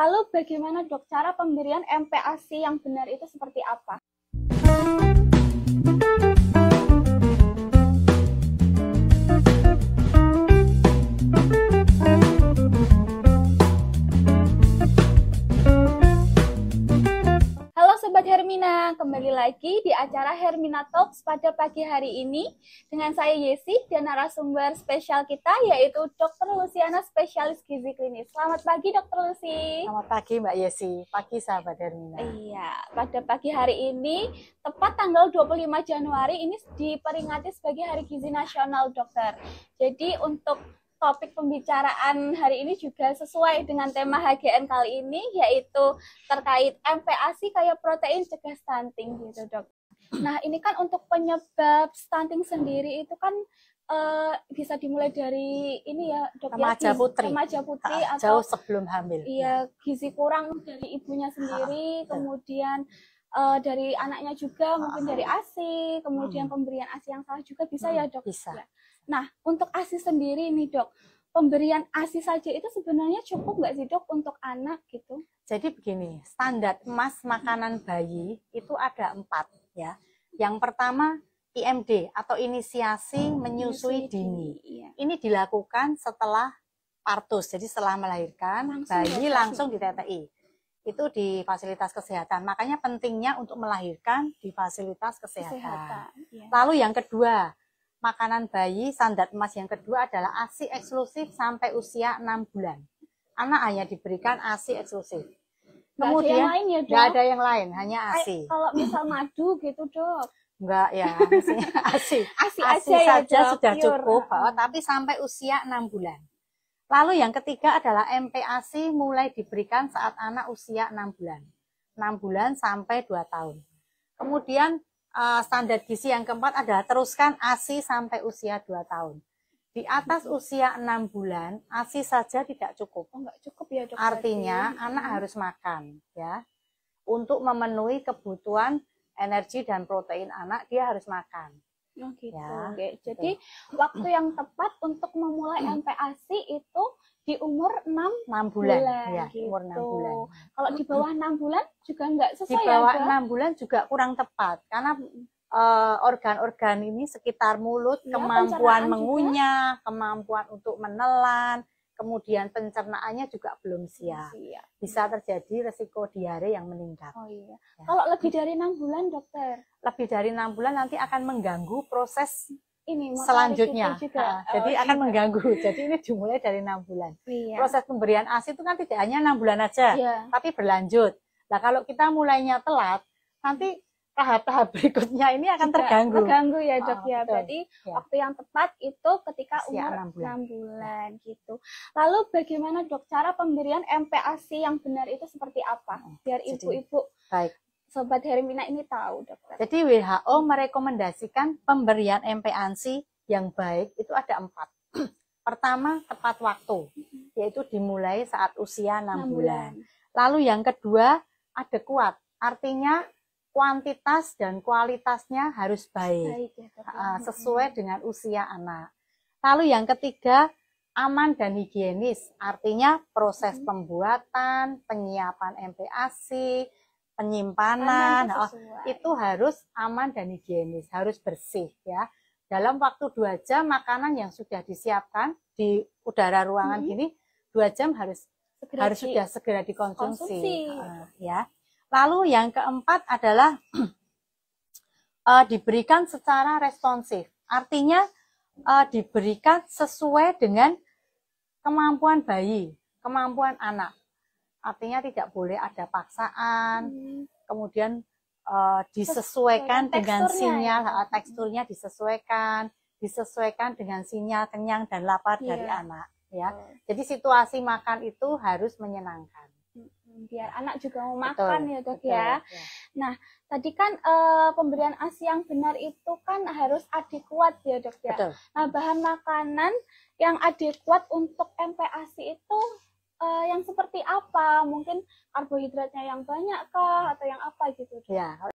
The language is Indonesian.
Lalu bagaimana dok cara pemberian MPASI yang benar itu seperti apa? kembali lagi di acara Hermina Talks pada pagi hari ini dengan saya Yesi dan narasumber spesial kita yaitu Dr. Luciana spesialis gizi klinis. Selamat pagi Dr. Lucy. Selamat pagi Mbak Yesi. Pagi sahabat Hermina. Iya, pada pagi hari ini tepat tanggal 25 Januari ini diperingati sebagai Hari Gizi Nasional, Dokter. Jadi untuk topik pembicaraan hari ini juga sesuai dengan tema HGN kali ini yaitu terkait MPASI kayak protein cegah stunting gitu dok. Nah ini kan untuk penyebab stunting sendiri itu kan uh, bisa dimulai dari ini ya dok ya, remaja ya, putri, remaja putri ah, atau sebelum hamil. Iya gizi kurang dari ibunya sendiri, ha, ah, iya. kemudian uh, dari anaknya juga mungkin ah, dari ASI, iya. kemudian ha. Hmm. pemberian ASI yang salah juga bisa ha, hmm, ya dok. Bisa. Ya. Nah, untuk ASI sendiri ini dok, pemberian ASI saja itu sebenarnya cukup nggak sih dok untuk anak gitu? Jadi begini, standar emas makanan bayi itu ada empat ya. Yang pertama IMD atau inisiasi hmm, menyusui dini. Iya. Ini dilakukan setelah partus, jadi setelah melahirkan langsung bayi ya, langsung di TTI. Itu di fasilitas kesehatan. Makanya pentingnya untuk melahirkan di fasilitas kesehatan. kesehatan iya. Lalu yang kedua, makanan bayi standar emas yang kedua adalah ASI eksklusif sampai usia 6 bulan. Anak hanya diberikan ASI eksklusif. Kemudian ada yang lain ya, dok? ada yang lain, hanya ASI. Ay, kalau misal madu gitu, Dok. Enggak ya, ASI. ASI, ASI ya, saja ya, sudah cukup, oh, tapi sampai usia 6 bulan. Lalu yang ketiga adalah MPASI mulai diberikan saat anak usia 6 bulan. 6 bulan sampai 2 tahun. Kemudian uh, standar gizi yang keempat adalah teruskan ASI sampai usia 2 tahun. Di atas gitu. usia 6 bulan, ASI saja tidak cukup. Oh, enggak cukup ya, dokter. Artinya iya. hmm. anak harus makan ya. Untuk memenuhi kebutuhan energi dan protein anak, dia harus makan. Oh gitu. Ya, Oke. Jadi gitu. waktu yang tepat untuk memulai MPASI hmm. itu di umur 6, 6 bulan. bulan ya, gitu. umur 6 bulan. Kalau di bawah 6 hmm. bulan juga enggak sesuai Di ya, bawah ya, 6 bulan juga kurang tepat karena eh, organ-organ uh, ini sekitar mulut, ya, kemampuan mengunyah, juga. kemampuan untuk menelan, kemudian pencernaannya juga belum siap. siap. Bisa terjadi resiko diare yang meningkat. Oh iya. Ya. Kalau lebih dari enam bulan, dokter? Lebih dari enam bulan nanti akan mengganggu proses ini selanjutnya. Juga. Nah, oh, jadi iya. akan mengganggu. Jadi ini dimulai dari enam bulan. Iya. Proses pemberian ASI itu kan tidak hanya enam bulan aja, iya. tapi berlanjut. Nah kalau kita mulainya telat, nanti tahap-tahap berikutnya ini akan terganggu. Terganggu ya dok oh, ah, ya. Betul. Berarti ya. waktu yang tepat itu ketika Siap umur 6 bulan. 6 bulan gitu. Lalu bagaimana dok cara pemberian MPASI yang benar itu seperti apa? Ah, Biar ibu-ibu baik. Sobat Hermina ini tahu dokter. Jadi WHO merekomendasikan pemberian MPASI yang baik itu ada empat. Pertama, tepat waktu, yaitu dimulai saat usia 6, 6 bulan. bulan. Lalu yang kedua, ada kuat. Artinya kuantitas dan kualitasnya harus baik, baik ya, sesuai dengan usia anak. Lalu yang ketiga, aman dan higienis. Artinya proses hmm. pembuatan, penyiapan MPAC, penyimpanan oh, itu harus aman dan higienis, harus bersih ya. Dalam waktu dua jam makanan yang sudah disiapkan di udara ruangan hmm. gini dua jam harus segera harus di, sudah segera dikonsumsi konsumsi. uh, ya. Lalu yang keempat adalah eh, diberikan secara responsif. Artinya eh, diberikan sesuai dengan kemampuan bayi, kemampuan anak. Artinya tidak boleh ada paksaan, hmm. kemudian eh, disesuaikan dengan, sinyal, ya. teksturnya disesuaikan, disesuaikan dengan sinyal kenyang dan lapar dari iya. anak. Ya, jadi situasi makan itu harus menyenangkan biar anak juga mau betul, makan ya dok betul, ya. ya. Nah tadi kan e, pemberian asi yang benar itu kan harus adekuat ya dok ya. Betul. Nah bahan makanan yang adekuat untuk MPASI itu e, yang seperti apa? Mungkin karbohidratnya yang banyak kah atau yang apa gitu? Dok? Ya.